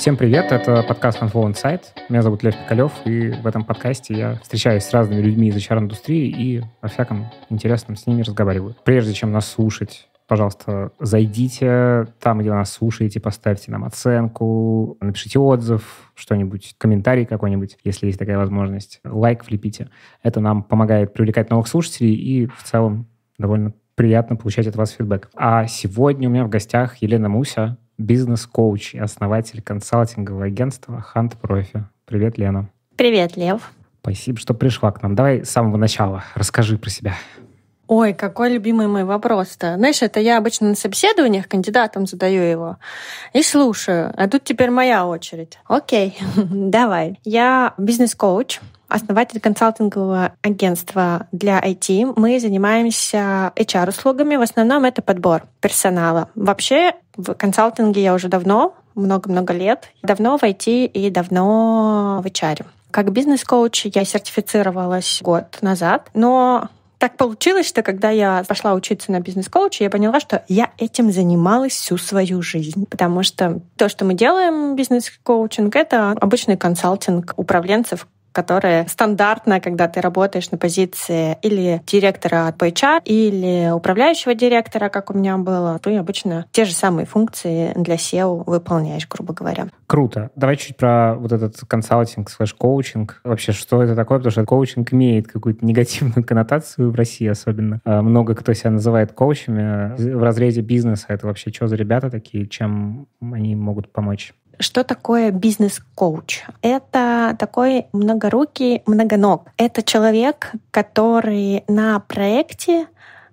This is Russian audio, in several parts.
Всем привет, это подкаст Unflow Insight. Меня зовут Лев Пикалев, и в этом подкасте я встречаюсь с разными людьми из HR-индустрии и о всяком интересном с ними разговариваю. Прежде чем нас слушать, пожалуйста, зайдите там, где вы нас слушаете, поставьте нам оценку, напишите отзыв, что-нибудь, комментарий какой-нибудь, если есть такая возможность. Лайк влепите. Это нам помогает привлекать новых слушателей и в целом довольно приятно получать от вас фидбэк. А сегодня у меня в гостях Елена Муся, бизнес-коуч и основатель консалтингового агентства Hunt Profi. Привет, Лена. Привет, Лев. Спасибо, что пришла к нам. Давай с самого начала расскажи про себя. Ой, какой любимый мой вопрос-то. Знаешь, это я обычно на собеседованиях кандидатам задаю его и слушаю. А тут теперь моя очередь. Окей, давай. Я бизнес-коуч, основатель консалтингового агентства для IT. Мы занимаемся HR-услугами. В основном это подбор персонала. Вообще в консалтинге я уже давно, много-много лет. Давно в IT и давно в HR. Как бизнес-коуч я сертифицировалась год назад, но так получилось, что когда я пошла учиться на бизнес-коуче, я поняла, что я этим занималась всю свою жизнь. Потому что то, что мы делаем, бизнес-коучинг, это обычный консалтинг управленцев, которая стандартная, когда ты работаешь на позиции или директора от HR, или управляющего директора, как у меня было, то и обычно те же самые функции для SEO выполняешь, грубо говоря. Круто. Давай чуть про вот этот консалтинг слэш коучинг. Вообще, что это такое? Потому что коучинг имеет какую-то негативную коннотацию в России особенно. А, много кто себя называет коучами. В разрезе бизнеса это вообще что за ребята такие? Чем они могут помочь? Что такое бизнес-коуч? Это такой многорукий, многоног. Это человек, который на проекте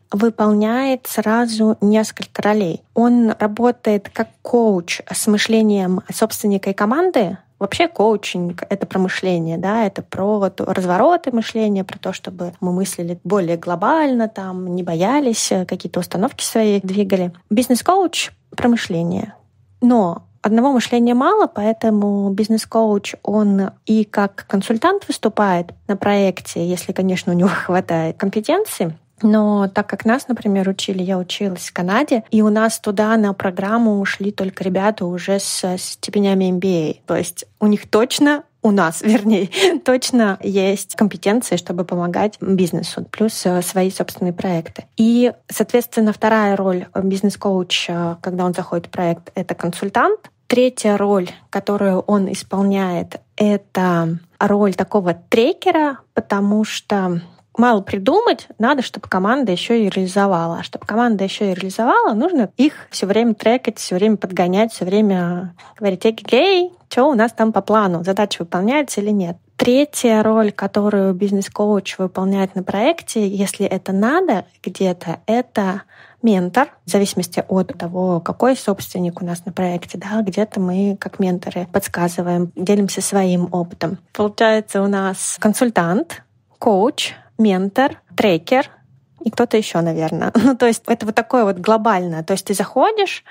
выполняет сразу несколько ролей. Он работает как коуч с мышлением собственника и команды, Вообще коучинг — это про мышление, да, это про развороты мышления, про то, чтобы мы мыслили более глобально, там, не боялись, э, какие-то установки свои двигали. Бизнес-коуч — про мышление. Но Одного мышления мало, поэтому бизнес-коуч, он и как консультант выступает на проекте, если, конечно, у него хватает компетенции, но так как нас, например, учили, я училась в Канаде, и у нас туда на программу ушли только ребята уже с степенями MBA. То есть у них точно у нас, вернее, точно есть компетенции, чтобы помогать бизнесу, плюс э, свои собственные проекты. И, соответственно, вторая роль э, бизнес-коуча, э, когда он заходит в проект, это консультант. Третья роль, которую он исполняет, это роль такого трекера, потому что мало придумать, надо, чтобы команда еще и реализовала. А чтобы команда еще и реализовала, нужно их все время трекать, все время подгонять, все время говорить, эй, гей, что у нас там по плану, задача выполняется или нет. Третья роль, которую бизнес-коуч выполняет на проекте, если это надо где-то, это ментор, в зависимости от того, какой собственник у нас на проекте, да, где-то мы как менторы подсказываем, делимся своим опытом. Получается у нас консультант, коуч, ментор, трекер и кто-то еще, наверное. Ну, то есть это вот такое вот глобальное. То есть ты заходишь,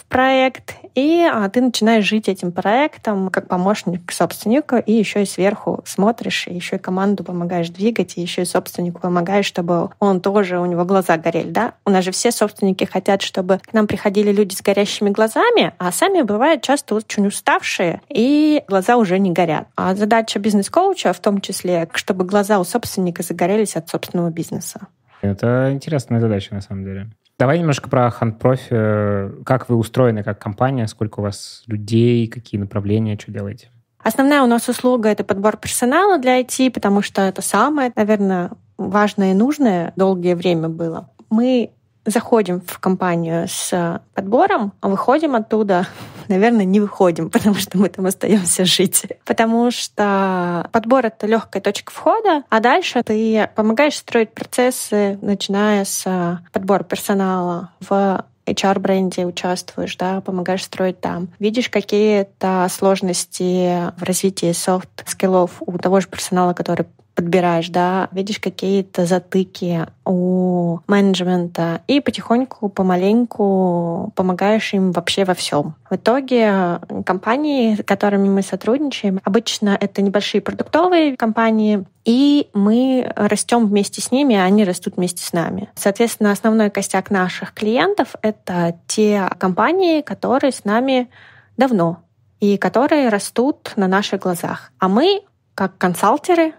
в проект, и а, ты начинаешь жить этим проектом как помощник собственника, и еще и сверху смотришь, и еще и команду помогаешь двигать, и еще и собственнику помогаешь, чтобы он тоже, у него глаза горели, да? У нас же все собственники хотят, чтобы к нам приходили люди с горящими глазами, а сами бывают часто очень уставшие, и глаза уже не горят. А задача бизнес-коуча в том числе, чтобы глаза у собственника загорелись от собственного бизнеса. Это интересная задача, на самом деле. Давай немножко про HandProfi. Как вы устроены как компания? Сколько у вас людей? Какие направления? Что делаете? Основная у нас услуга — это подбор персонала для IT, потому что это самое, наверное, важное и нужное долгое время было. Мы заходим в компанию с э, подбором, а выходим оттуда, наверное, не выходим, потому что мы там остаемся жить. Потому что подбор — это легкая точка входа, а дальше ты помогаешь строить процессы, начиная с э, подбора персонала в HR-бренде участвуешь, да, помогаешь строить там. Видишь какие-то сложности в развитии софт-скиллов у того же персонала, который подбираешь, да, видишь какие-то затыки у менеджмента и потихоньку, помаленьку помогаешь им вообще во всем. В итоге компании, с которыми мы сотрудничаем, обычно это небольшие продуктовые компании, и мы растем вместе с ними, а они растут вместе с нами. Соответственно, основной костяк наших клиентов — это те компании, которые с нами давно и которые растут на наших глазах. А мы, как консалтеры,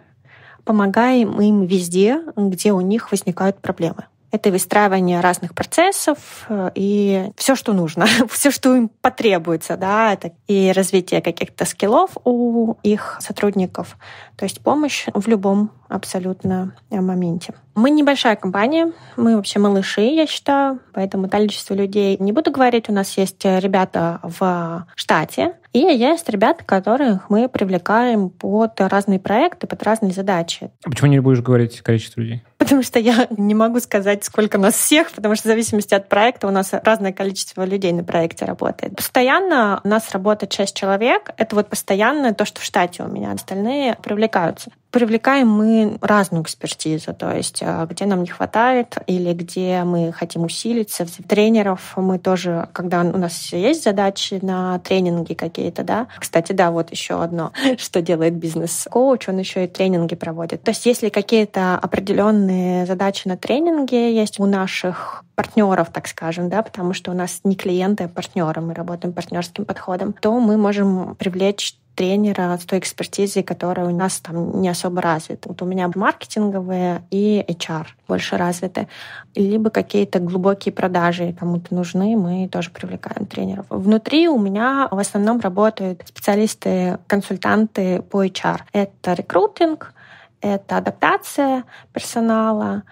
помогаем им везде, где у них возникают проблемы. Это выстраивание разных процессов э, и все, что нужно, все, что им потребуется, да, это и развитие каких-то скиллов у их сотрудников, то есть помощь в любом абсолютно э, моменте. Мы небольшая компания, мы вообще малыши, я считаю, поэтому количество людей не буду говорить. У нас есть э, ребята в штате, и есть ребята, которых мы привлекаем под разные проекты, под разные задачи. А почему не будешь говорить количество людей? Потому что я не могу сказать, сколько нас всех, потому что в зависимости от проекта у нас разное количество людей на проекте работает. Постоянно у нас работает 6 человек. Это вот постоянно то, что в штате у меня. Остальные привлекаются привлекаем мы разную экспертизу, то есть а, где нам не хватает или где мы хотим усилиться. Тренеров мы тоже, когда у нас есть задачи на тренинги какие-то, да. Кстати, да, вот еще одно, что делает бизнес-коуч, он еще и тренинги проводит. То есть если какие-то определенные задачи на тренинге есть у наших партнеров, так скажем, да, потому что у нас не клиенты, а партнеры, мы работаем партнерским подходом, то мы можем привлечь тренера с той экспертизой, которая у нас там не особо развита. Вот у меня маркетинговые и HR больше развиты. Либо какие-то глубокие продажи кому-то нужны, мы тоже привлекаем тренеров. Внутри у меня в основном работают специалисты, консультанты по HR. Это рекрутинг, это адаптация персонала,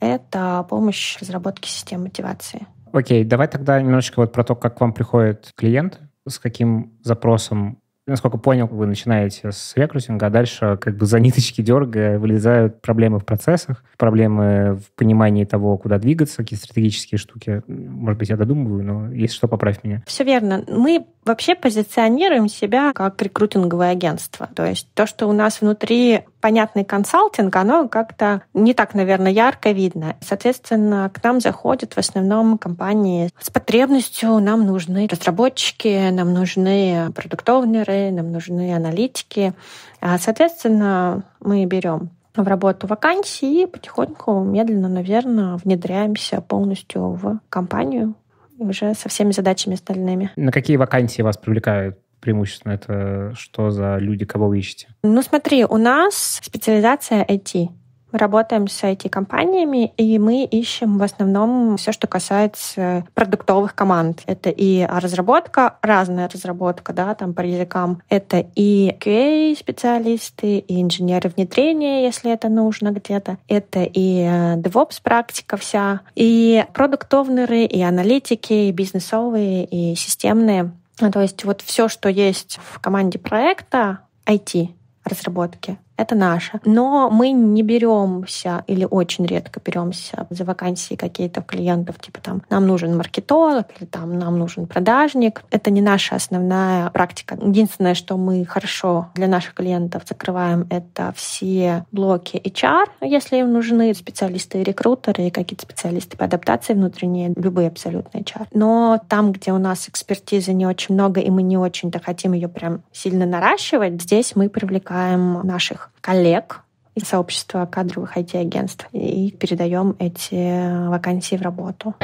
это помощь в разработке систем мотивации. Окей, давай тогда немножечко вот про то, как к вам приходит клиент, с каким запросом насколько понял, вы начинаете с рекрутинга, а дальше как бы за ниточки дергая вылезают проблемы в процессах, проблемы в понимании того, куда двигаться, какие стратегические штуки. Может быть, я додумываю, но если что, поправь меня. Все верно. Мы вообще позиционируем себя как рекрутинговое агентство. То есть то, что у нас внутри понятный консалтинг, оно как-то не так, наверное, ярко видно. Соответственно, к нам заходят в основном компании с потребностью нам нужны разработчики, нам нужны продуктовнеры, нам нужны аналитики. А, соответственно, мы берем в работу вакансии и потихоньку, медленно, наверное, внедряемся полностью в компанию, уже со всеми задачами остальными. На какие вакансии вас привлекают преимущественно это что за люди, кого вы ищете? Ну смотри, у нас специализация IT. Мы работаем с IT-компаниями, и мы ищем в основном все, что касается продуктовых команд. Это и разработка, разная разработка, да, там по языкам. Это и QA-специалисты, и инженеры внедрения, если это нужно где-то. Это и DevOps-практика э, вся, и продуктовнеры, и аналитики, и бизнесовые, и системные. То есть вот все, что есть в команде проекта IT разработки, это наше. Но мы не беремся или очень редко беремся за вакансии какие-то клиентов, типа там нам нужен маркетолог или там нам нужен продажник. Это не наша основная практика. Единственное, что мы хорошо для наших клиентов закрываем, это все блоки HR, если им нужны специалисты и рекрутеры, и какие-то специалисты по адаптации внутренние, любые абсолютно HR. Но там, где у нас экспертизы не очень много, и мы не очень-то хотим ее прям сильно наращивать, здесь мы привлекаем наших коллег из сообщества кадровых IT-агентств и передаем эти вакансии в работу.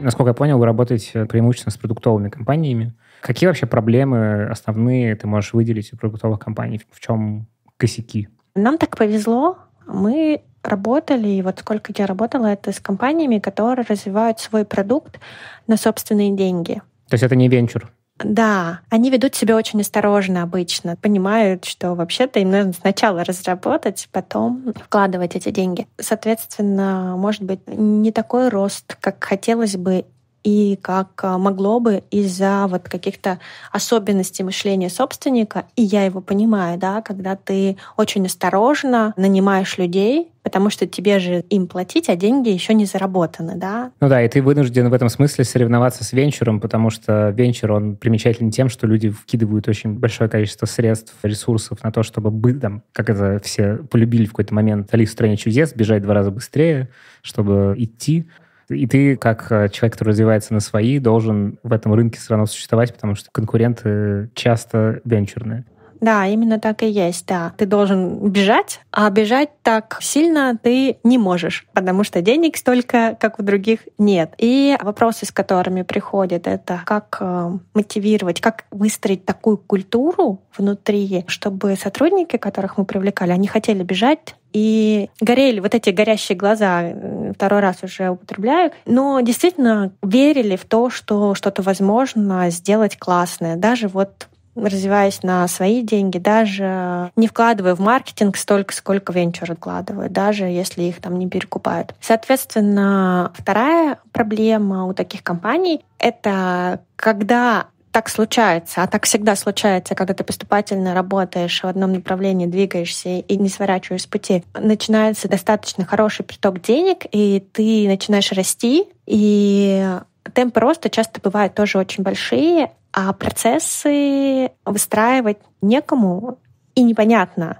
Насколько я понял, вы работаете преимущественно с продуктовыми компаниями. Какие вообще проблемы основные ты можешь выделить у продуктовых компаний? В чем косяки? Нам так повезло. Мы работали, и вот сколько я работала, это с компаниями, которые развивают свой продукт на собственные деньги. То есть это не венчур? Да, они ведут себя очень осторожно обычно, понимают, что вообще-то им нужно сначала разработать, потом вкладывать эти деньги. Соответственно, может быть, не такой рост, как хотелось бы, и как а, могло бы из-за вот каких-то особенностей мышления собственника, и я его понимаю, да, когда ты очень осторожно нанимаешь людей, потому что тебе же им платить, а деньги еще не заработаны, да? Ну да, и ты вынужден в этом смысле соревноваться с венчуром, потому что венчур, он примечателен тем, что люди вкидывают очень большое количество средств, ресурсов на то, чтобы быть там, как это все полюбили в какой-то момент, Алис в стране чудес, бежать два раза быстрее, чтобы идти. И ты, как э, человек, который развивается на свои, должен в этом рынке все равно существовать, потому что конкуренты часто венчурные. Да, именно так и есть, да. Ты должен бежать, а бежать так сильно ты не можешь, потому что денег столько, как у других, нет. И вопросы, с которыми приходят, это как э, мотивировать, как выстроить такую культуру внутри, чтобы сотрудники, которых мы привлекали, они хотели бежать, и горели вот эти горящие глаза, э, второй раз уже употребляю, но действительно верили в то, что что-то возможно сделать классное, даже вот развиваясь на свои деньги, даже не вкладывая в маркетинг столько, сколько венчур вкладывают, даже если их там не перекупают. Соответственно, вторая проблема у таких компаний — это когда так случается, а так всегда случается, когда ты поступательно работаешь в одном направлении, двигаешься и не сворачиваешь с пути, начинается достаточно хороший приток денег, и ты начинаешь расти, и темпы роста часто бывают тоже очень большие, а процессы выстраивать некому и непонятно,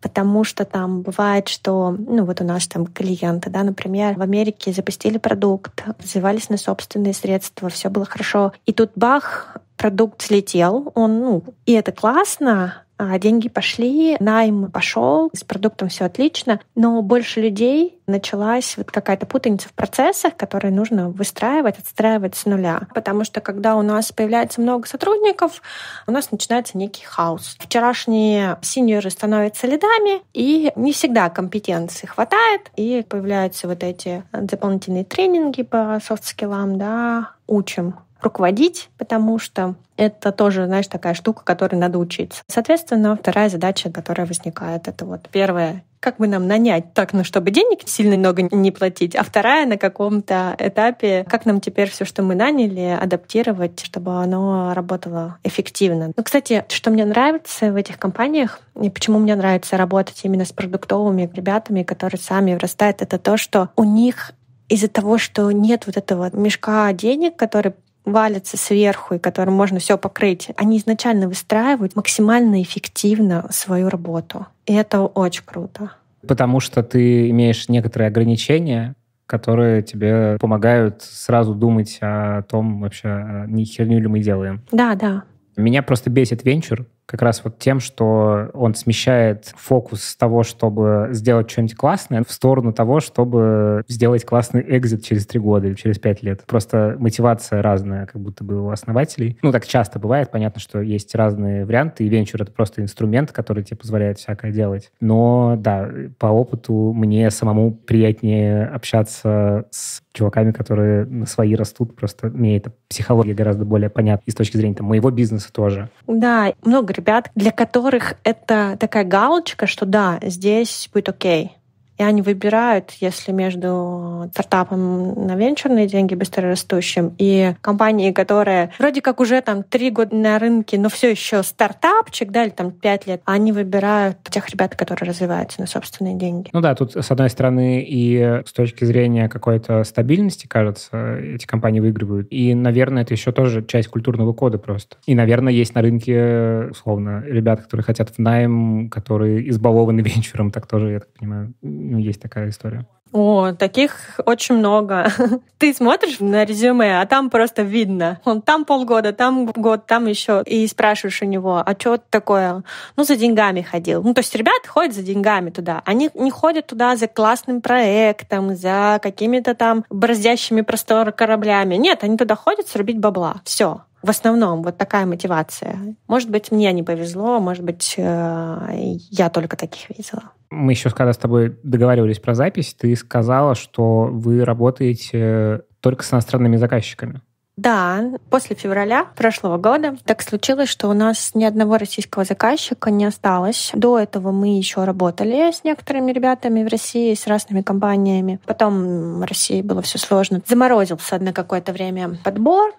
потому что там бывает, что, ну вот у нас там клиенты, да, например, в Америке запустили продукт, развивались на собственные средства, все было хорошо, и тут бах, продукт слетел, он, ну, и это классно, а, деньги пошли, найм пошел, с продуктом все отлично, но больше людей началась вот какая-то путаница в процессах, которые нужно выстраивать, отстраивать с нуля. Потому что когда у нас появляется много сотрудников, у нас начинается некий хаос. Вчерашние синьоры становятся лидами, и не всегда компетенции хватает, и появляются вот эти дополнительные тренинги по софт-скиллам, да, учим руководить, потому что это тоже, знаешь, такая штука, которой надо учиться. Соответственно, вторая задача, которая возникает, это вот первая, как бы нам нанять так, ну, чтобы денег сильно много не платить, а вторая на каком-то этапе, как нам теперь все, что мы наняли, адаптировать, чтобы оно работало эффективно. Ну, кстати, что мне нравится в этих компаниях, и почему мне нравится работать именно с продуктовыми ребятами, которые сами вырастают, это то, что у них из-за того, что нет вот этого мешка денег, который валятся сверху и которым можно все покрыть, они изначально выстраивают максимально эффективно свою работу. И это очень круто. Потому что ты имеешь некоторые ограничения, которые тебе помогают сразу думать о том вообще, не херню ли мы делаем. Да, да. Меня просто бесит венчур, как раз вот тем, что он смещает фокус с того, чтобы сделать что-нибудь классное, в сторону того, чтобы сделать классный экзит через три года или через пять лет. Просто мотивация разная, как будто бы у основателей. Ну, так часто бывает. Понятно, что есть разные варианты, и венчур — это просто инструмент, который тебе позволяет всякое делать. Но, да, по опыту мне самому приятнее общаться с чуваками, которые на свои растут. Просто мне эта психология гораздо более понятна и с точки зрения там, моего бизнеса тоже. Да, много ребят, для которых это такая галочка, что да, здесь будет окей. И они выбирают, если между стартапом на венчурные деньги быстрорастущим и компанией, которая вроде как уже там три года на рынке, но все еще стартапчик, да, или там пять лет, они выбирают тех ребят, которые развиваются на собственные деньги. Ну да, тут с одной стороны и с точки зрения какой-то стабильности, кажется, эти компании выигрывают. И, наверное, это еще тоже часть культурного кода просто. И, наверное, есть на рынке, условно, ребят, которые хотят в найм, которые избалованы венчуром, так тоже, я так понимаю, ну, есть такая история. О, таких очень много. Ты смотришь на резюме, а там просто видно. Он там полгода, там год, там еще. И спрашиваешь у него, а что такое? Ну, за деньгами ходил. Ну, то есть ребята ходят за деньгами туда. Они не ходят туда за классным проектом, за какими-то там бродящими просторы кораблями. Нет, они туда ходят срубить бабла. Все. В основном вот такая мотивация. Может быть, мне не повезло, может быть, э, я только таких видела. Мы еще, когда с тобой договаривались про запись, ты сказала, что вы работаете только с иностранными заказчиками. Да, после февраля прошлого года так случилось, что у нас ни одного российского заказчика не осталось. До этого мы еще работали с некоторыми ребятами в России, с разными компаниями. Потом в России было все сложно. Заморозился на какое-то время подбор,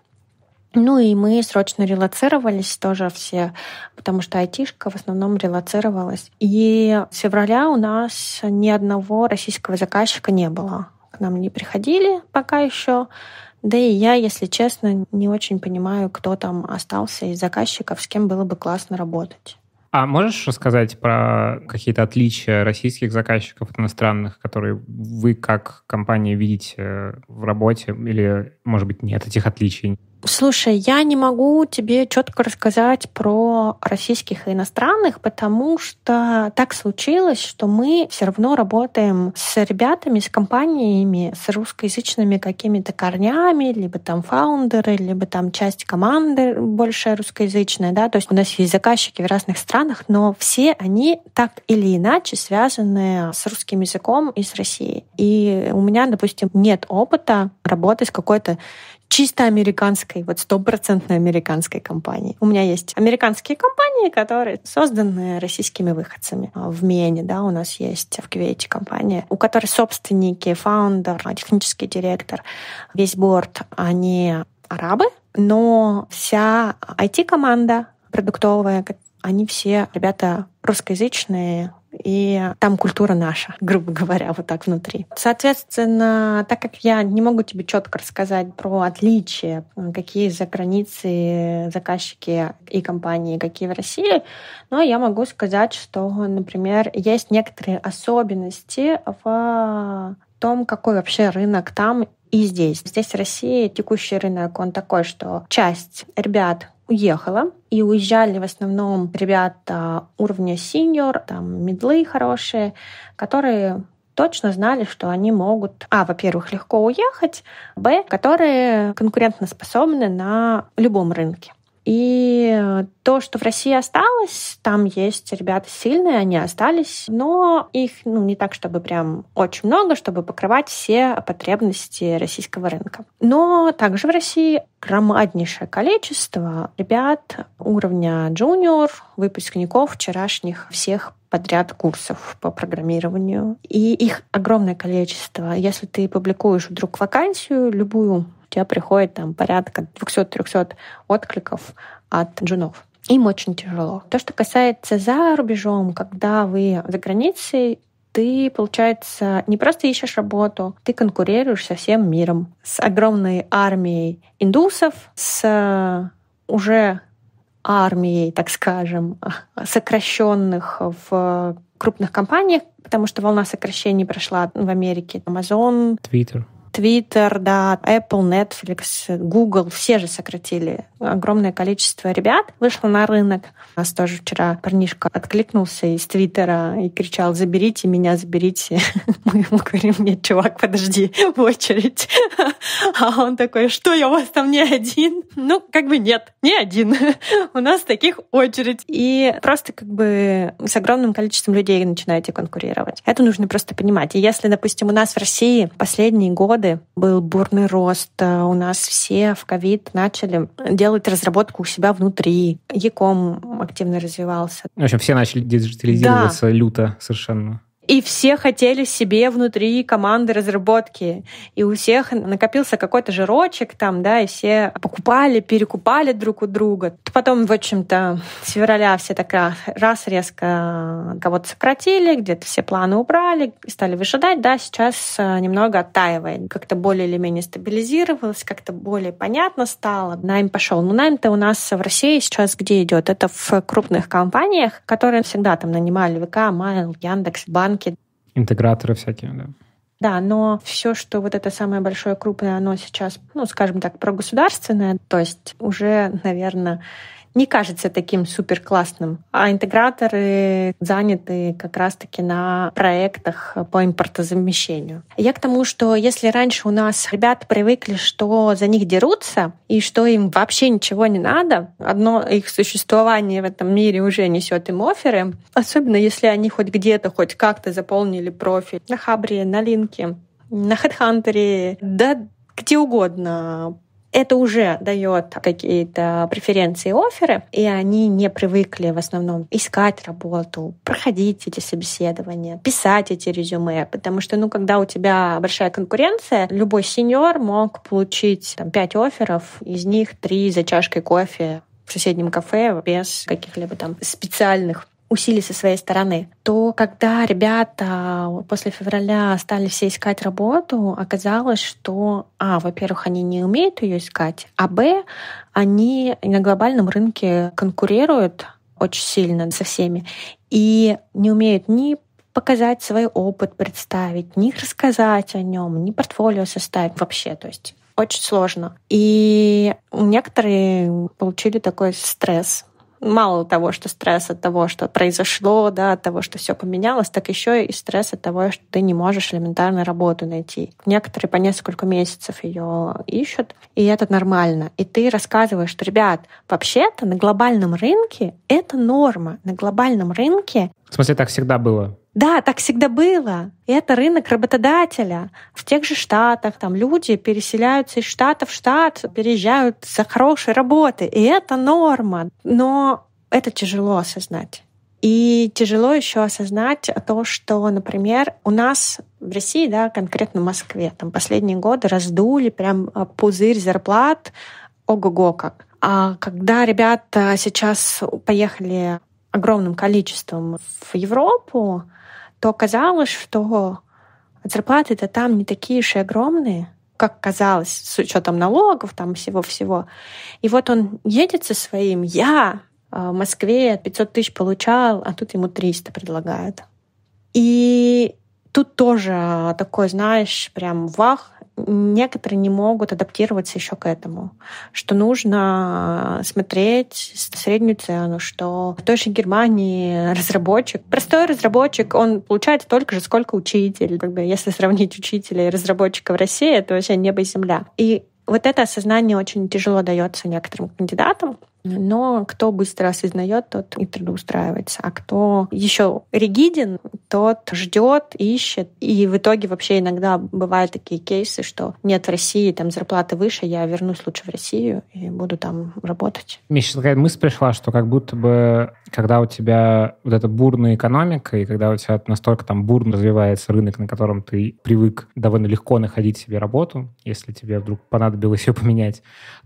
ну и мы срочно релацировались тоже все, потому что айтишка в основном релацировалась. И с февраля у нас ни одного российского заказчика не было. К нам не приходили пока еще. Да и я, если честно, не очень понимаю, кто там остался из заказчиков, с кем было бы классно работать. А можешь рассказать про какие-то отличия российских заказчиков от иностранных, которые вы как компания видите э, в работе, или, может быть, нет этих отличий? Слушай, я не могу тебе четко рассказать про российских и иностранных, потому что так случилось, что мы все равно работаем с ребятами, с компаниями, с русскоязычными какими-то корнями, либо там фаундеры, либо там часть команды больше русскоязычная, да, то есть у нас есть заказчики в разных странах, но все они так или иначе связаны с русским языком и с Россией. И у меня, допустим, нет опыта работы с какой-то чисто американской, вот стопроцентной американской компании. У меня есть американские компании, которые созданы российскими выходцами. А, в Мене, да, у нас есть в Квейте компания, у которой собственники, фаундер, а, технический директор, весь борт, они арабы, но вся IT-команда продуктовая, они все ребята русскоязычные, и там культура наша, грубо говоря, вот так внутри. Соответственно, так как я не могу тебе четко рассказать про отличия, какие за границей заказчики и компании, какие в России, но я могу сказать, что, например, есть некоторые особенности в том, какой вообще рынок там и здесь. Здесь в России текущий рынок, он такой, что часть ребят, уехала. И уезжали в основном ребята уровня сеньор, там медлы хорошие, которые точно знали, что они могут, а, во-первых, легко уехать, б, которые конкурентоспособны на любом рынке. И то, что в России осталось, там есть ребята сильные, они остались, но их ну, не так, чтобы прям очень много, чтобы покрывать все потребности российского рынка. Но также в России громаднейшее количество ребят уровня джуниор, выпускников вчерашних всех подряд курсов по программированию. И их огромное количество. Если ты публикуешь вдруг вакансию, любую тебя приходит там порядка 200-300 откликов от джунов. Им очень тяжело. То, что касается за рубежом, когда вы за границей, ты, получается, не просто ищешь работу, ты конкурируешь со всем миром, с огромной армией индусов, с уже армией, так скажем, сокращенных в крупных компаниях, потому что волна сокращений прошла в Америке. Amazon, Twitter. Twitter, да, Apple, Netflix, Google, все же сократили огромное количество ребят вышло на рынок. У нас тоже вчера парнишка откликнулся из Твиттера и кричал «Заберите меня, заберите». Мы ему говорим «Нет, чувак, подожди в очередь». А он такой «Что, я у вас там не один?» Ну, как бы нет, не один. У нас таких очередь. И просто как бы с огромным количеством людей начинаете конкурировать. Это нужно просто понимать. И если, допустим, у нас в России последние годы годы был бурный рост. Э, у нас все в ковид начали делать разработку у себя внутри. Яком активно развивался. В общем, все начали диджитализироваться да. люто совершенно. И все хотели себе внутри команды разработки. И у всех накопился какой-то жирочек там, да, и все покупали, перекупали друг у друга. Потом, в общем-то, с февраля все так раз, раз резко кого-то сократили, где-то все планы убрали, стали выжидать, да, сейчас э, немного оттаивает. Как-то более или менее стабилизировалось, как-то более понятно стало. Найм пошел. Ну, найм-то у нас в России сейчас где идет? Это в крупных компаниях, которые всегда там нанимали ВК, Майл, Яндекс, Бан банки. Интеграторы всякие, да. Да, но все, что вот это самое большое, крупное, оно сейчас, ну, скажем так, про государственное, то есть уже, наверное, не кажется таким супер классным. А интеграторы заняты как раз-таки на проектах по импортозамещению. Я к тому, что если раньше у нас ребята привыкли, что за них дерутся и что им вообще ничего не надо, одно их существование в этом мире уже несет им оферы, особенно если они хоть где-то, хоть как-то заполнили профиль на Хабре, на Линке, на Хедхантере, да где угодно это уже дает какие-то преференции и оферы, и они не привыкли в основном искать работу, проходить эти собеседования, писать эти резюме, потому что, ну, когда у тебя большая конкуренция, любой сеньор мог получить там, 5 оферов, из них 3 за чашкой кофе в соседнем кафе без каких-либо там специальных усилий со своей стороны, то когда ребята а, после февраля стали все искать работу, оказалось, что, а, во-первых, они не умеют ее искать, а, б, они на глобальном рынке конкурируют очень сильно со всеми и не умеют ни показать свой опыт, представить, ни рассказать о нем, ни портфолио составить вообще. То есть очень сложно. И некоторые получили такой стресс мало того, что стресс от того, что произошло, да, от того, что все поменялось, так еще и стресс от того, что ты не можешь элементарно работу найти. Некоторые по несколько месяцев ее ищут, и это нормально. И ты рассказываешь, что, ребят, вообще-то на глобальном рынке это норма. На глобальном рынке... В смысле, так всегда было? Да, так всегда было. Это рынок работодателя. В тех же штатах там люди переселяются из штата в штат, переезжают за хорошей работы. И это норма. Но это тяжело осознать. И тяжело еще осознать то, что, например, у нас в России, да, конкретно в Москве, там последние годы раздули прям а, пузырь зарплат, ого-го как. А когда ребята сейчас поехали огромным количеством в Европу, то казалось, что зарплаты-то там не такие же огромные, как казалось, с учетом налогов, там всего-всего. И вот он едет со своим, я э, в Москве 500 тысяч получал, а тут ему 300 предлагают. И тут тоже такой, знаешь, прям вах, некоторые не могут адаптироваться еще к этому, что нужно а, смотреть среднюю цену, что в той же Германии разработчик, простой разработчик, он получает столько же, сколько учитель. Как бы, если сравнить учителя и разработчика в России, это вообще небо и земля. И вот это осознание очень тяжело дается некоторым кандидатам, но кто быстро осознает, тот и трудоустраивается. А кто еще ригиден, тот ждет, ищет. И в итоге вообще иногда бывают такие кейсы, что нет в России там зарплаты выше, я вернусь лучше в Россию и буду там работать. Мне сейчас такая мысль пришла, что как будто бы, когда у тебя вот эта бурная экономика, и когда у тебя настолько там бурно развивается рынок, на котором ты привык довольно легко находить себе работу, если тебе вдруг понадобилось ее поменять,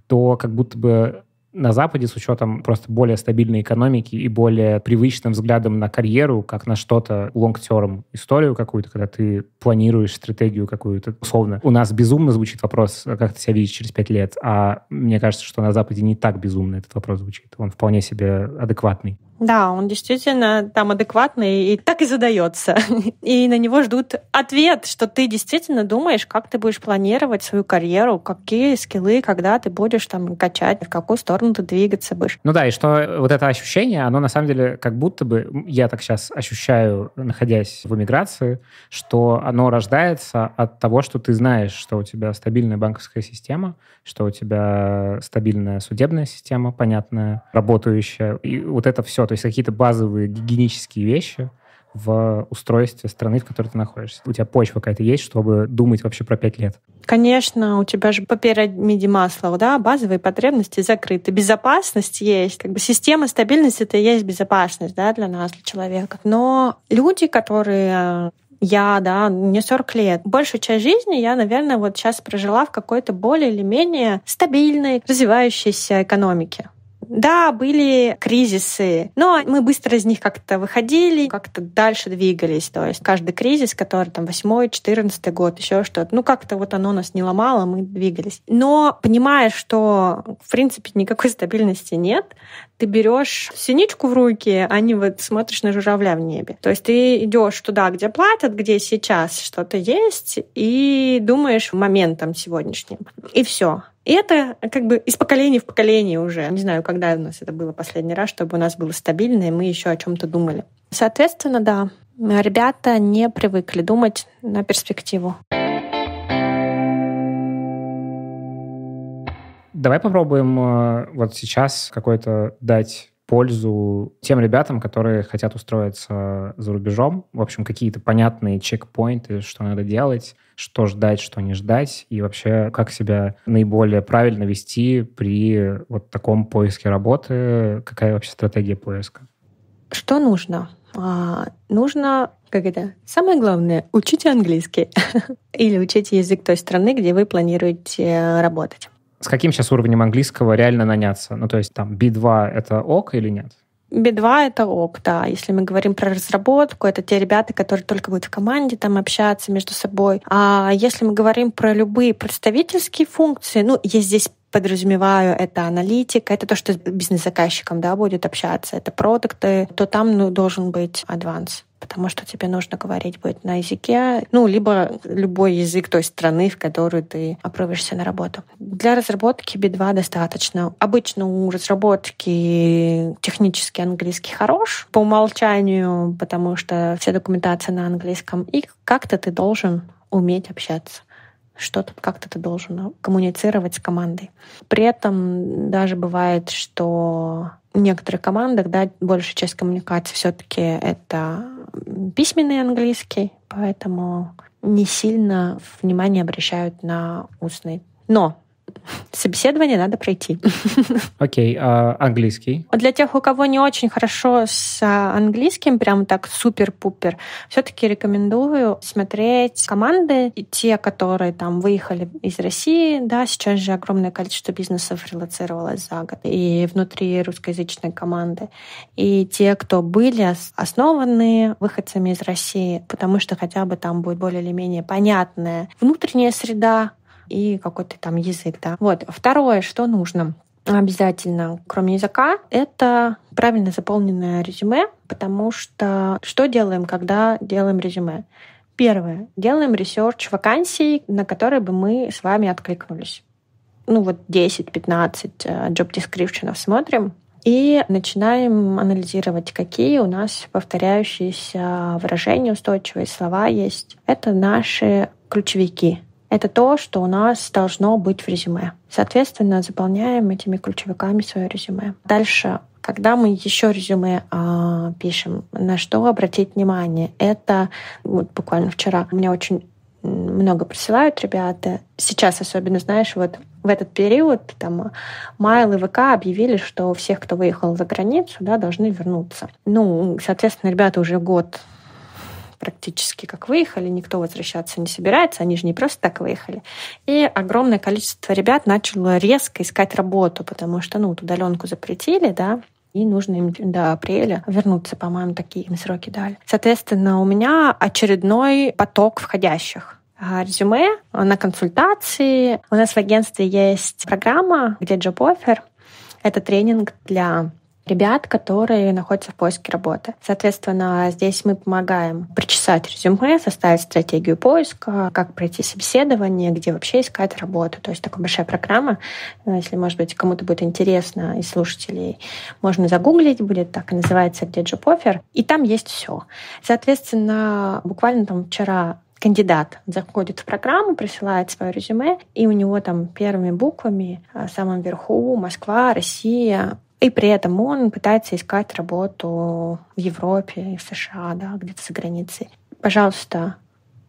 то как будто бы на Западе с учетом просто более стабильной экономики и более привычным взглядом на карьеру, как на что-то long-term, историю какую-то, когда ты планируешь стратегию какую-то, условно. У нас безумно звучит вопрос, а как ты себя видишь через пять лет, а мне кажется, что на Западе не так безумно этот вопрос звучит. Он вполне себе адекватный. Да, он действительно там адекватный и так и задается. И на него ждут ответ, что ты действительно думаешь, как ты будешь планировать свою карьеру, какие скиллы, когда ты будешь там качать, в какую сторону ты двигаться будешь. Ну да, и что вот это ощущение, оно на самом деле как будто бы, я так сейчас ощущаю, находясь в эмиграции, что оно рождается от того, что ты знаешь, что у тебя стабильная банковская система, что у тебя стабильная судебная система, понятная, работающая. И вот это все то есть какие-то базовые гигиенические вещи в устройстве страны, в которой ты находишься. У тебя почва какая-то есть, чтобы думать вообще про пять лет? Конечно, у тебя же по пирамиде масла, да, базовые потребности закрыты. Безопасность есть, как бы система стабильности — это и есть безопасность, да, для нас, для человека. Но люди, которые я, да, мне 40 лет. Большую часть жизни я, наверное, вот сейчас прожила в какой-то более или менее стабильной, развивающейся экономике. Да, были кризисы, но мы быстро из них как-то выходили, как-то дальше двигались. То есть каждый кризис, который там восьмой, четырнадцатый год, еще что-то, ну как-то вот оно нас не ломало, мы двигались. Но понимая, что в принципе никакой стабильности нет, ты берешь синичку в руки, а не вот смотришь на журавля в небе. То есть ты идешь туда, где платят, где сейчас что-то есть, и думаешь моментом сегодняшним. И все. И это как бы из поколения в поколение уже. Не знаю, когда у нас это было последний раз, чтобы у нас было стабильно, и мы еще о чем-то думали. Соответственно, да, ребята не привыкли думать на перспективу. Давай попробуем э, вот сейчас какой-то дать пользу тем ребятам, которые хотят устроиться за рубежом. В общем, какие-то понятные чекпоинты, что надо делать, что ждать, что не ждать, и вообще как себя наиболее правильно вести при вот таком поиске работы, какая вообще стратегия поиска. Что нужно? А, нужно, как это, самое главное, учить английский или учить язык той страны, где вы планируете работать. С каким сейчас уровнем английского реально наняться? Ну, то есть там B2 — это ок или нет? B2 — это ок, да. Если мы говорим про разработку, это те ребята, которые только будут в команде там общаться между собой. А если мы говорим про любые представительские функции, ну, я здесь подразумеваю, это аналитика, это то, что с бизнес-заказчиком да, будет общаться, это продукты, то там ну, должен быть адванс потому что тебе нужно говорить будет на языке, ну, либо любой язык той страны, в которую ты отправишься на работу. Для разработки B2 достаточно. Обычно у разработки технически английский хорош по умолчанию, потому что вся документация на английском, и как-то ты должен уметь общаться что-то как-то ты должен коммуницировать с командой. При этом даже бывает, что некоторых командах, да, большая часть коммуникации все-таки это письменный английский, поэтому не сильно внимание обращают на устный. Но Собеседование надо пройти. Окей, okay, а английский? Для тех, у кого не очень хорошо с а, английским, прям так супер-пупер, все-таки рекомендую смотреть команды, те, которые там выехали из России, да, сейчас же огромное количество бизнесов релацировалось за год и внутри русскоязычной команды, и те, кто были основаны выходцами из России, потому что хотя бы там будет более или менее понятная внутренняя среда, и какой-то там язык, да. Вот. Второе, что нужно обязательно, кроме языка, это правильно заполненное резюме, потому что что делаем, когда делаем резюме? Первое. Делаем ресерч вакансий, на которые бы мы с вами откликнулись. Ну вот 10-15 э, job description смотрим, и начинаем анализировать, какие у нас повторяющиеся выражения, устойчивые слова есть. Это наши ключевики, это то, что у нас должно быть в резюме. Соответственно, заполняем этими ключевиками свое резюме. Дальше когда мы еще резюме э, пишем, на что обратить внимание? Это вот буквально вчера мне очень много присылают ребята. Сейчас особенно, знаешь, вот в этот период там Майл и ВК объявили, что всех, кто выехал за границу, да, должны вернуться. Ну, соответственно, ребята уже год практически как выехали, никто возвращаться не собирается, они же не просто так выехали. И огромное количество ребят начало резко искать работу, потому что, ну, вот удаленку запретили, да, и нужно им до апреля вернуться, по-моему, такие им сроки дали. Соответственно, у меня очередной поток входящих а, резюме а, на консультации. У нас в агентстве есть программа, где Job Offer. Это тренинг для ребят, которые находятся в поиске работы. Соответственно, здесь мы помогаем причесать резюме, составить стратегию поиска, как пройти собеседование, где вообще искать работу. То есть такая большая программа. Ну, если, может быть, кому-то будет интересно и слушателей, можно загуглить, будет так и называется «Где Джоп Офер». И там есть все. Соответственно, буквально там вчера кандидат заходит в программу, присылает свое резюме, и у него там первыми буквами в а, самом верху Москва, Россия, и при этом он пытается искать работу в Европе в США, да, где-то за границей. Пожалуйста,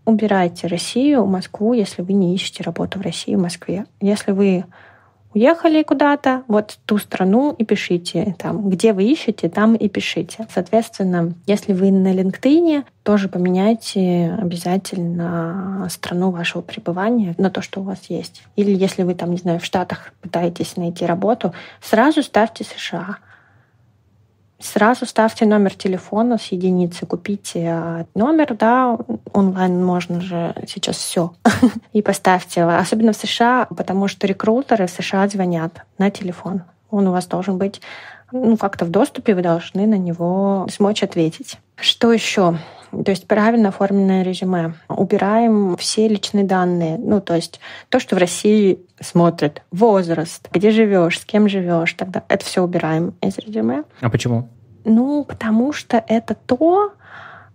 убирайте Россию, Москву, если вы не ищете работу в России, в Москве. Если вы уехали куда-то, вот ту страну и пишите там. Где вы ищете, там и пишите. Соответственно, если вы на LinkedIn, тоже поменяйте обязательно страну вашего пребывания на то, что у вас есть. Или если вы там, не знаю, в Штатах пытаетесь найти работу, сразу ставьте США. Сразу ставьте номер телефона с единицы, купите а, номер, да, онлайн можно же сейчас все. И поставьте, особенно в США, потому что рекрутеры в США звонят на телефон. Он у вас должен быть ну, как-то в доступе, вы должны на него смочь ответить. Что еще? то есть правильно оформленное резюме. Убираем все личные данные, ну, то есть то, что в России смотрят, возраст, где живешь, с кем живешь, тогда это все убираем из резюме. А почему? Ну, потому что это то,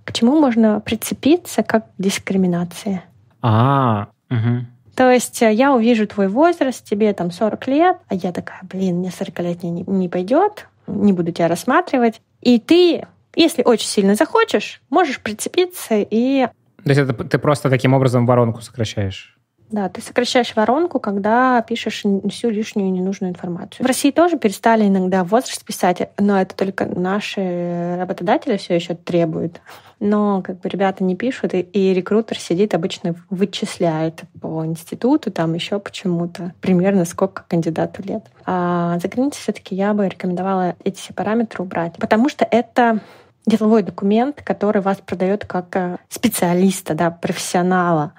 к чему можно прицепиться как к дискриминации. А, угу. То есть э, я увижу твой возраст, тебе там 40 лет, а я такая, блин, мне 40 лет не, не пойдет, не буду тебя рассматривать. И ты если очень сильно захочешь, можешь прицепиться и... То есть это ты просто таким образом воронку сокращаешь? Да, ты сокращаешь воронку, когда пишешь всю лишнюю ненужную информацию. В России тоже перестали иногда возраст писать, но это только наши работодатели все еще требуют. Но как бы ребята не пишут, и, и рекрутер сидит, обычно вычисляет по институту, там еще почему-то, примерно сколько кандидату лет. А за границей все-таки я бы рекомендовала эти все параметры убрать, потому что это деловой документ, который вас продает как э, специалиста, да, профессионала.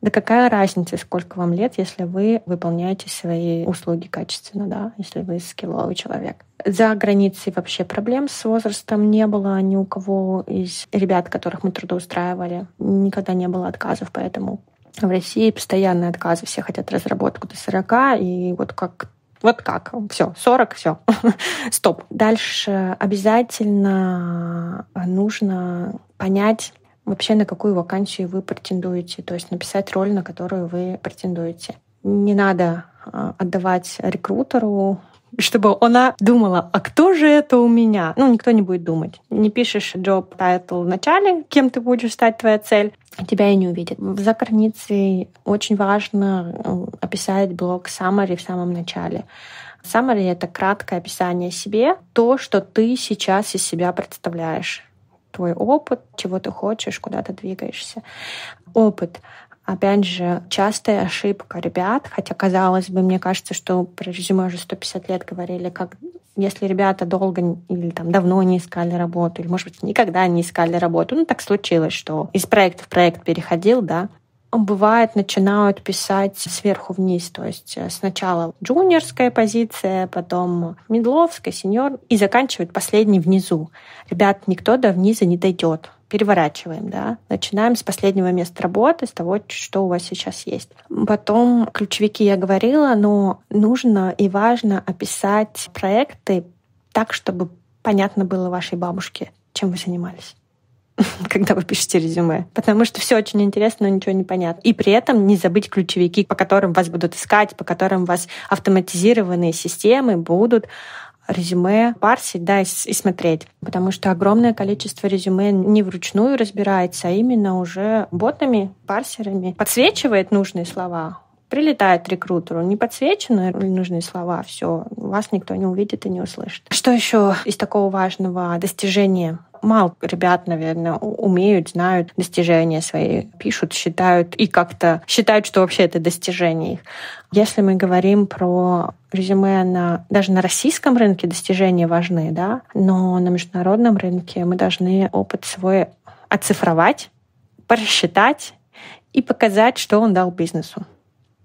Да какая разница, сколько вам лет, если вы выполняете свои услуги качественно, да, если вы скилловый человек. За границей вообще проблем с возрастом не было ни у кого из ребят, которых мы трудоустраивали. Никогда не было отказов, поэтому в России постоянные отказы. Все хотят разработку до 40, и вот как вот как. Все, 40, все. Стоп. Дальше обязательно э, нужно понять, вообще на какую вакансию вы претендуете, то есть написать роль, на которую вы претендуете. Не надо э, отдавать рекрутеру чтобы она думала, а кто же это у меня? Ну, никто не будет думать. Не пишешь job title в начале, кем ты будешь стать, твоя цель, тебя и не увидят. За границей очень важно ну, описать блок summary в самом начале. Summary — это краткое описание себе, то, что ты сейчас из себя представляешь твой опыт, чего ты хочешь, куда ты двигаешься. Опыт опять же, частая ошибка ребят, хотя, казалось бы, мне кажется, что про резюме уже 150 лет говорили, как если ребята долго или там давно не искали работу, или, может быть, никогда не искали работу, ну, так случилось, что из проекта в проект переходил, да, бывает, начинают писать сверху вниз. То есть э, сначала джуниорская позиция, потом медловская, сеньор, и заканчивают последний внизу. Ребят, никто до вниза не дойдет переворачиваем, да, начинаем с последнего места работы, с того, что у вас сейчас есть. Потом ключевики я говорила, но нужно и важно описать проекты так, чтобы понятно было вашей бабушке, чем вы занимались когда вы пишете резюме. Потому что все очень интересно, но ничего не понятно. И при этом не забыть ключевики, по которым вас будут искать, по которым вас автоматизированные системы будут резюме парсить, да, и, и смотреть. Потому что огромное количество резюме не вручную разбирается, а именно уже ботами, парсерами. Подсвечивает нужные слова, прилетает рекрутеру, не подсвечены нужные слова, все, вас никто не увидит и не услышит. Что еще из такого важного достижения мало ребят, наверное, умеют, знают достижения свои, пишут, считают и как-то считают, что вообще это достижение их. Если мы говорим про резюме на, даже на российском рынке достижения важны, да, но на международном рынке мы должны опыт свой оцифровать, просчитать и показать, что он дал бизнесу.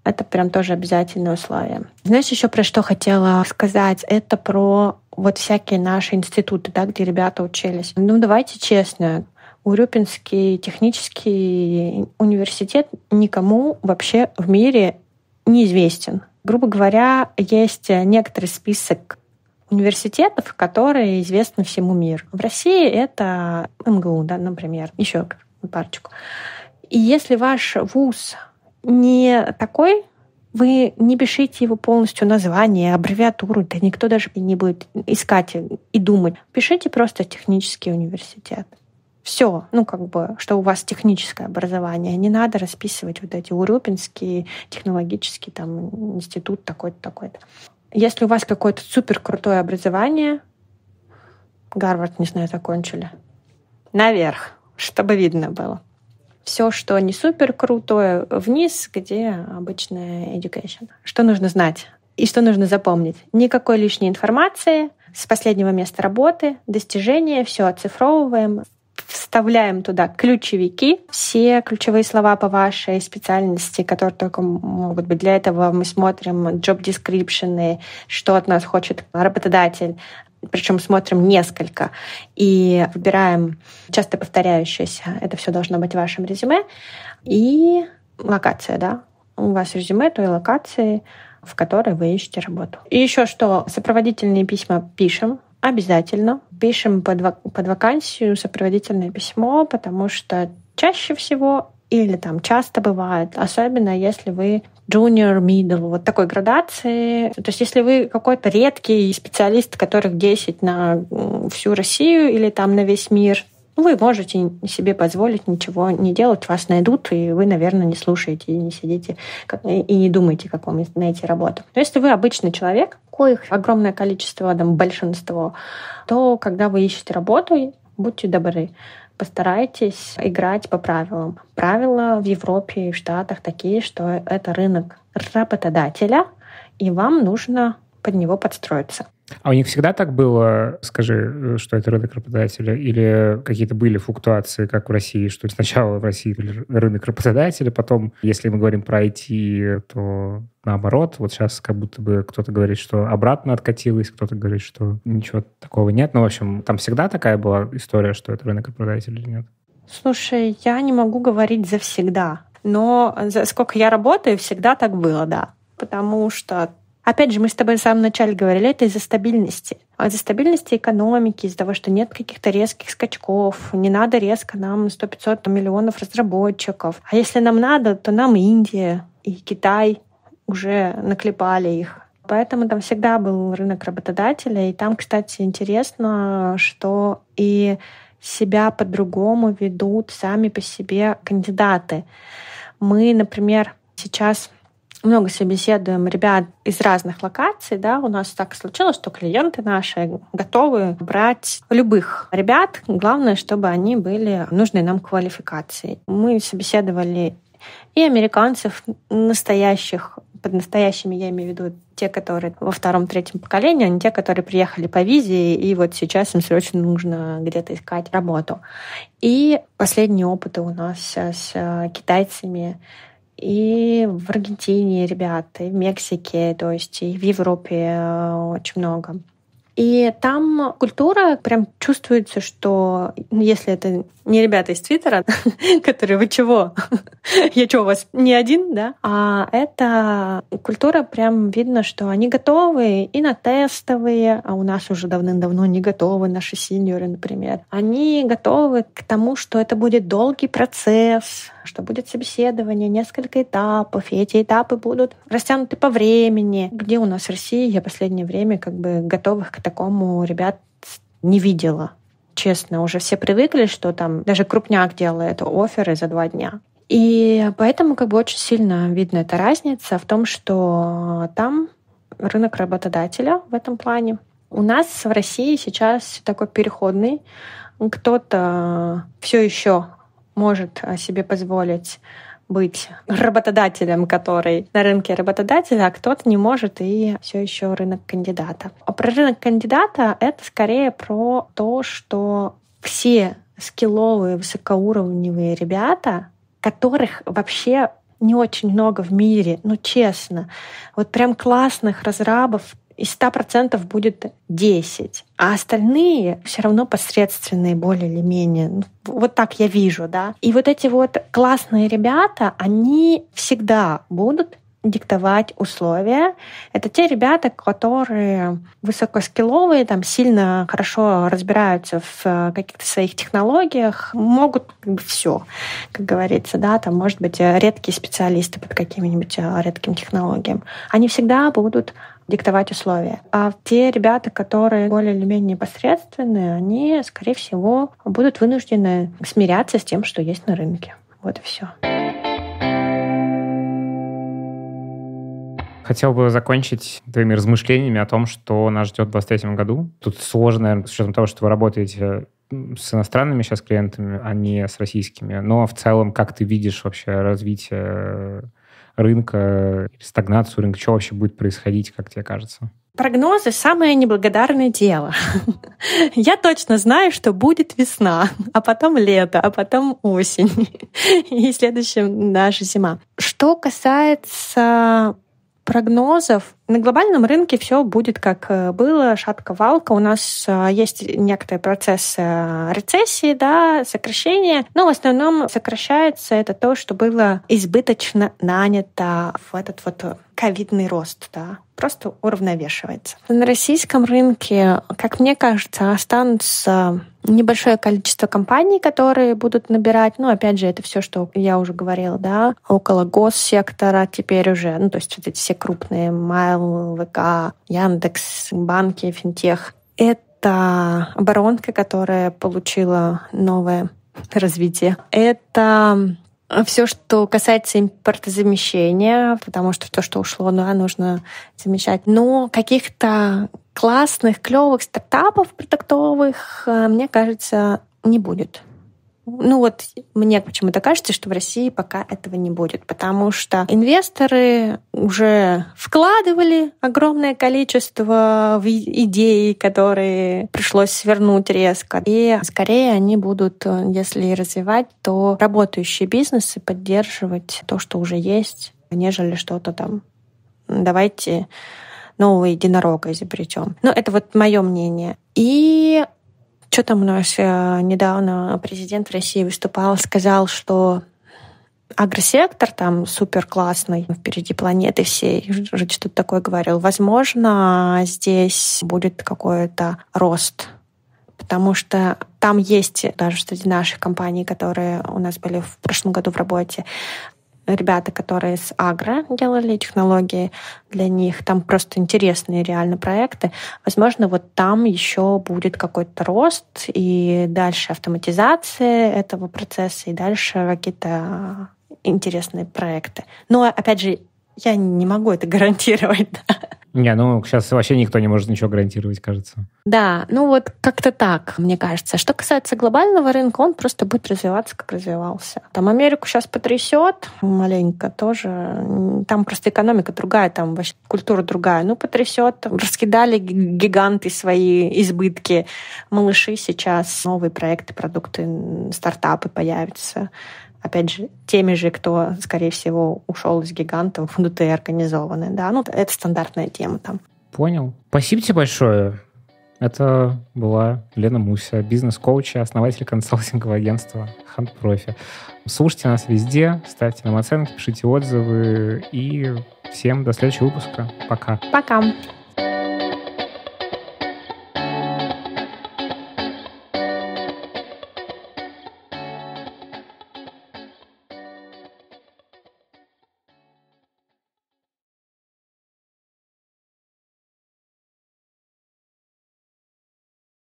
Это прям тоже обязательное условие. Знаешь, еще про что хотела сказать? Это про вот всякие наши институты, да, где ребята учились. Ну, давайте честно, Урюпинский технический университет никому вообще в мире не известен. Грубо говоря, есть некоторый список университетов, которые известны всему миру. В России это МГУ, да, например, еще парочку. И если ваш вуз не такой, вы не пишите его полностью название, аббревиатуру, да никто даже не будет искать и думать. Пишите просто технический университет. Все, ну как бы, что у вас техническое образование. Не надо расписывать вот эти урюпинские технологические там институт такой-то, такой-то. Если у вас какое-то супер крутое образование, Гарвард, не знаю, закончили, наверх, чтобы видно было все, что не супер крутое, вниз, где обычная education. Что нужно знать и что нужно запомнить? Никакой лишней информации, с последнего места работы, достижения, все оцифровываем, вставляем туда ключевики, все ключевые слова по вашей специальности, которые только могут быть. Для этого мы смотрим job description, что от нас хочет работодатель, причем смотрим несколько и выбираем часто повторяющиеся. Это все должно быть в вашем резюме. И локация, да. У вас резюме той локации, в которой вы ищете работу. И еще что, сопроводительные письма пишем, обязательно. Пишем под, под вакансию сопроводительное письмо, потому что чаще всего или там часто бывает, особенно если вы junior, middle, вот такой градации. То есть если вы какой-то редкий специалист, которых 10 на всю Россию или там на весь мир, ну, вы можете себе позволить ничего не делать, вас найдут, и вы, наверное, не слушаете и не сидите, и не думаете, как вам найти работу. Но если вы обычный человек, коих огромное количество, там, большинство, то когда вы ищете работу, будьте добры, постарайтесь играть по правилам. Правила в Европе и в Штатах такие, что это рынок работодателя, и вам нужно под него подстроиться. А у них всегда так было, скажи, э, что это рынок работодателя, или какие-то были флуктуации, как в России, что сначала в России был рынок работодателя, потом, если мы говорим про IT, то наоборот, вот сейчас как будто бы кто-то говорит, что обратно откатилось, кто-то говорит, что ничего такого нет. Ну, в общем, там всегда такая была история, что это рынок работодателя или нет? Слушай, я не могу говорить за всегда, но за сколько я работаю, всегда так было, да. Потому что Опять же, мы с тобой в самом начале говорили, это из-за стабильности. А из-за стабильности экономики, из-за того, что нет каких-то резких скачков, не надо резко нам 100-500 миллионов разработчиков. А если нам надо, то нам Индия и Китай уже наклепали их. Поэтому там всегда был рынок работодателя. И там, кстати, интересно, что и себя по-другому ведут сами по себе кандидаты. Мы, например, сейчас много собеседуем ребят из разных локаций, да, у нас так случилось, что клиенты наши готовы брать любых ребят, главное, чтобы они были нужной нам квалификации. Мы собеседовали и американцев настоящих, под настоящими я имею в виду те, которые во втором-третьем поколении, а не те, которые приехали по визе, и вот сейчас им срочно нужно где-то искать работу. И последние опыты у нас с китайцами, и в Аргентине ребята, и в Мексике, то есть и в Европе э, очень много. И там культура прям чувствуется, что ну, если это не ребята из Твиттера, которые вы чего? Я чего, у вас не один, да? А это культура прям видно, что они готовы и на тестовые, а у нас уже давным-давно не готовы наши сеньоры, например. Они готовы к тому, что это будет долгий процесс, что будет собеседование, несколько этапов, и эти этапы будут растянуты по времени. Где у нас в России я последнее время как бы готовых к такому ребят не видела. Честно, уже все привыкли, что там даже крупняк делает оферы за два дня. И поэтому как бы очень сильно видно эта разница в том, что там рынок работодателя в этом плане. У нас в России сейчас такой переходный. Кто-то все еще может э, себе позволить быть работодателем, который на рынке работодателя, а кто-то не может, и все еще рынок кандидата. А про рынок кандидата это скорее про то, что все скилловые, высокоуровневые ребята, которых вообще не очень много в мире, ну честно. Вот прям классных разрабов, из 100% будет 10, а остальные все равно посредственные более или менее. Ну, вот так я вижу, да. И вот эти вот классные ребята, они всегда будут диктовать условия. Это те ребята, которые высокоскилловые, там сильно хорошо разбираются в э, каких-то своих технологиях, могут как бы все, как говорится, да, там, может быть, редкие специалисты под какими-нибудь э, редким технологиям. Они всегда будут диктовать условия. А те ребята, которые более или менее непосредственные, они, скорее всего, будут вынуждены смиряться с тем, что есть на рынке. Вот и все. Хотел бы закончить твоими размышлениями о том, что нас ждет в 2023 году. Тут сложно, наверное, с учетом того, что вы работаете с иностранными сейчас клиентами, а не с российскими. Но в целом, как ты видишь вообще развитие э, рынка, стагнацию рынка? Что вообще будет происходить, как тебе кажется? Прогнозы — самое неблагодарное дело. Я точно знаю, что будет весна, а потом лето, а потом осень и следующая наша зима. Что касается прогнозов. На глобальном рынке все будет как э, было, шатка-валка. У нас э, есть некоторые процесс э, рецессии, да, сокращения, но в основном сокращается это то, что было избыточно нанято в этот вот ковидный рост, да, просто уравновешивается. На российском рынке, как мне кажется, останутся небольшое количество компаний, которые будут набирать, ну, опять же, это все, что я уже говорила, да, около госсектора теперь уже, ну, то есть вот эти все крупные, Майл, ВК, Яндекс, банки, финтех. Это оборонка, которая получила новое развитие. Это все, что касается импортозамещения, потому что то, что ушло, да, нужно замещать. Но каких-то классных, клевых стартапов продуктовых, э, мне кажется, не будет. Ну вот мне почему-то кажется, что в России пока этого не будет, потому что инвесторы уже вкладывали огромное количество в идеи, которые пришлось свернуть резко. И скорее они будут, э, если развивать, то работающие бизнесы поддерживать то, что уже есть, нежели что-то там. Давайте нового единорога изобретем. Но ну, это вот мое мнение. И что там у нас э, недавно президент России выступал, сказал, что агросектор там супер классный впереди планеты всей. Что-то такое говорил. Возможно, здесь будет какой-то рост потому что там есть даже среди наших компаний, которые у нас были в прошлом году в работе, ребята, которые с Агро делали технологии, для них там просто интересные реально проекты. Возможно, вот там еще будет какой-то рост и дальше автоматизация этого процесса и дальше какие-то интересные проекты. Но, опять же, я не могу это гарантировать. Не, ну сейчас вообще никто не может ничего гарантировать, кажется. Да, ну вот как-то так, мне кажется. Что касается глобального рынка, он просто будет развиваться, как развивался. Там Америку сейчас потрясет маленько тоже. Там просто экономика другая, там вообще культура другая. Ну, потрясет. раскидали гиганты свои избытки. Малыши сейчас, новые проекты, продукты, стартапы появятся опять же, теми же, кто, скорее всего, ушел из гигантов, будут и организованы. Да, ну, это стандартная тема там. Понял. Спасибо тебе большое. Это была Лена Муся, бизнес-коуч и основатель консалтингового агентства Hunt Profi. Слушайте нас везде, ставьте нам оценки, пишите отзывы и всем до следующего выпуска. Пока. Пока.